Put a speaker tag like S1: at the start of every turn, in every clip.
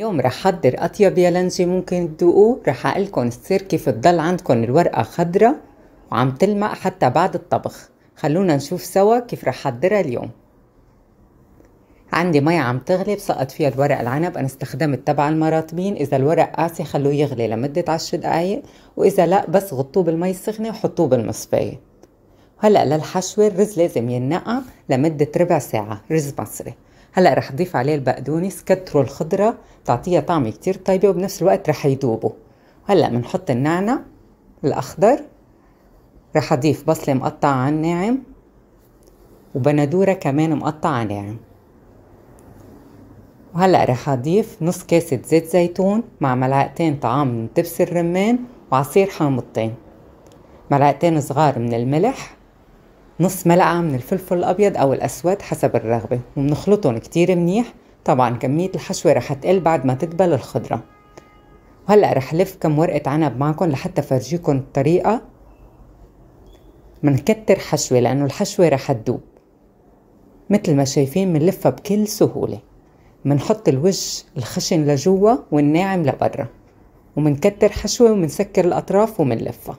S1: اليوم رح حضر اطيب يالنجي ممكن تدوقوه رح اقلكن تصير كيف تضل عندكن الورقة خضرة وعم تلمع حتى بعد الطبخ خلونا نشوف سوا كيف رح حضرها اليوم عندي مي عم تغلي بسقط فيها الورق العنب انا استخدمت تبع المراطبين اذا الورق قاسي خلوه يغلي لمدة عشر دقايق واذا لا بس غطوه بالمي السخنة وحطوه بالمصفاية هلا للحشوة الرز لازم ينقع لمدة ربع ساعة رز مصري هلا رح اضيف عليه البقدونس كتروا الخضره تعطيها طعم كتير طيبه وبنفس الوقت رح يذوبوا هلا بنحط النعنع الاخضر رح اضيف بصله مقطعه على الناعم وبندوره كمان مقطعه على ناعم وهلا رح اضيف نص كاسه زيت زيتون مع ملعقتين طعام من دبس الرمان وعصير حامضتين ملعقتين صغار من الملح نص ملعقة من الفلفل الأبيض أو الأسود حسب الرغبة وبنخلطهم كتير منيح طبعا كمية الحشوة رح تقل بعد ما تدبل الخضرة وهلأ رح لف كم ورقة عنب معكم لحتى فرجيكم الطريقة منكتر حشوة لأنه الحشوة رح تدوب مثل ما شايفين منلفها بكل سهولة منحط الوش الخشن لجوا والناعم لبرا ومنكتر حشوة ومنسكر الأطراف ومنلفها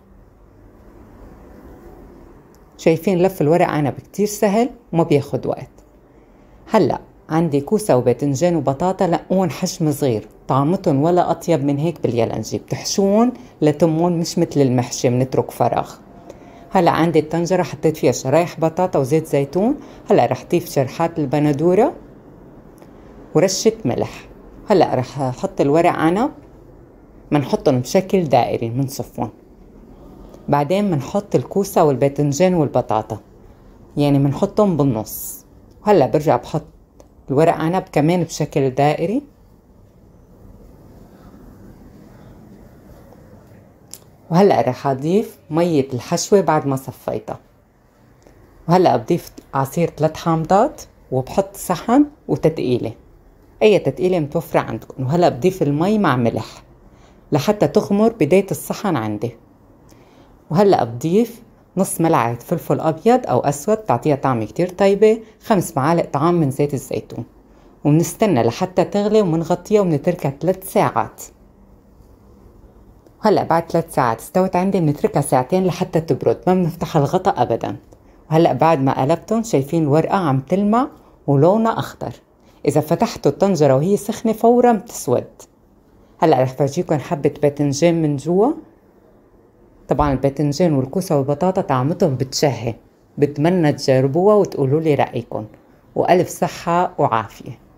S1: شايفين لف الورق عنب كتير سهل وما بياخد وقت هلأ عندي كوسة وباذنجان وبطاطا لقون حجم صغير طعمتهم ولا أطيب من هيك باليلنجي بتحشون لتمون مش مثل المحشي منترك فراغ هلا عندي الطنجرة حطيت فيها شرايح بطاطا وزيت زيتون هلا رح ضيف شرحات البندورة ورشة ملح هلا رح احط الورق عنب منحطهم بشكل دائري منصفهم بعدين بنحط الكوسة والباذنجان والبطاطا يعني بنحطهم بالنص وهلا برجع بحط الورق عنب كمان بشكل دائري وهلا رح اضيف مية الحشوة بعد ما صفيتها وهلا بضيف عصير ثلاث حامضات وبحط صحن وتتقيلة اي تتقيلة متوفرة عندكم وهلا بضيف المي مع ملح لحتى تغمر بداية الصحن عندي وهلأ بضيف نص ملعقة فلفل أبيض أو أسود تعطيها طعمة كتير طيبة خمس معالق طعام من زيت الزيتون وبنستنى لحتى تغلي وبنغطيها وبنتركها ثلاث ساعات هلا بعد ثلاث ساعات استوت عندي بنتركها ساعتين لحتى تبرد ما بنفتح الغطا ابدا وهلا بعد ما قلبتهم شايفين الورقه عم تلمع ولونها اخضر اذا فتحتوا الطنجره وهي سخنه فورا بتسود هلا رح فرجيكم حبه باذنجان من جوا طبعا الباذنجان والكوسة والبطاطا طعمتهم بتشهي بتمنى تجربوها وتقولوا لي رأيكم وألف صحة وعافية